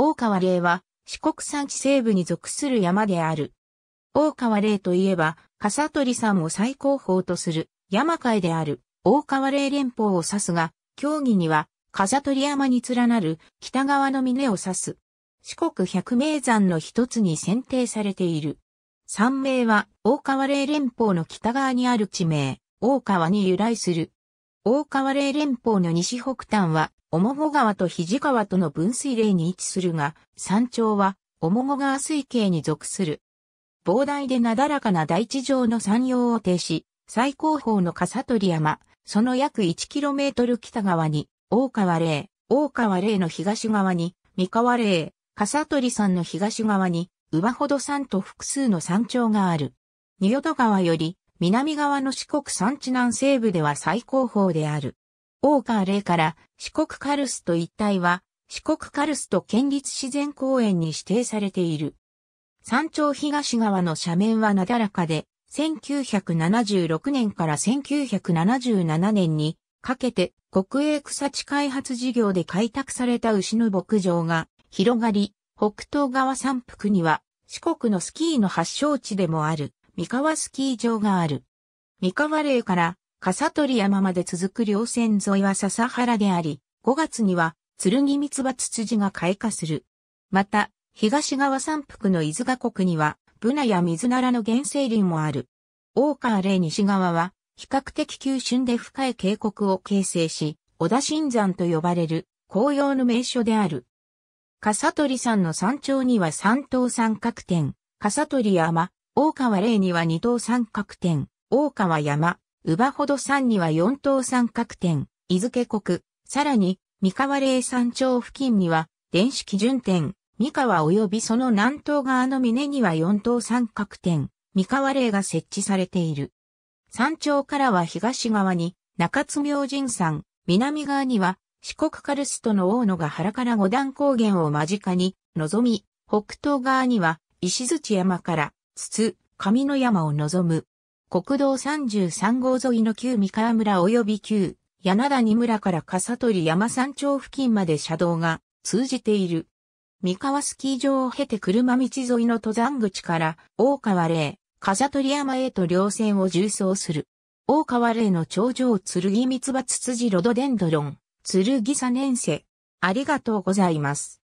大川霊は四国山地西部に属する山である。大川霊といえば、笠取山を最高峰とする山界である大川霊連峰を指すが、競技には笠取山に連なる北側の峰を指す。四国百名山の一つに選定されている。山名は大川霊連峰の北側にある地名、大川に由来する。大川霊連峰の西北端は面子川と肘川との分水嶺に位置するが、山頂は、面子川水系に属する。膨大でなだらかな大地上の山陽を呈し、最高峰の笠取山、その約 1km 北側に、大川嶺、大川嶺の東側に、三河嶺、笠取山の東側に、上ほど山と複数の山頂がある。仁淀川より、南側の四国山地南西部では最高峰である。オーカーから四国カルスト一帯は四国カルスト県立自然公園に指定されている。山頂東側の斜面はなだらかで、1976年から1977年にかけて国営草地開発事業で開拓された牛の牧場が広がり、北東側山腹には四国のスキーの発祥地でもある三河スキー場がある。三河嶺から笠取山まで続く稜線沿いは笹原であり、5月には、剣三葉ツツジが開花する。また、東側山腹の伊豆ヶ国には、ブナや水ならの原生林もある。大川嶺西側は、比較的急峻で深い渓谷を形成し、小田新山と呼ばれる紅葉の名所である。笠取山の山頂には三等三角点、笠取山、大川嶺には二等三角点、大川山、ウバほど山には四島三角点、伊豆国、さらに、三河霊山頂付近には、電子基準点、三河及びその南東側の峰には四島三角点、三河霊が設置されている。山頂からは東側に中津明神山、南側には四国カルストの大野が原から五段高原を間近に望み、北東側には石槌山から筒、上の山を望む国道33号沿いの旧三河村及び旧柳谷村から笠取山山頂付近まで車道が通じている。三河スキー場を経て車道沿いの登山口から大川霊、笠取山へと稜線を縦走する。大川霊の頂上剣三葉ツツジロドデンドロン、剣さ年生。ありがとうございます。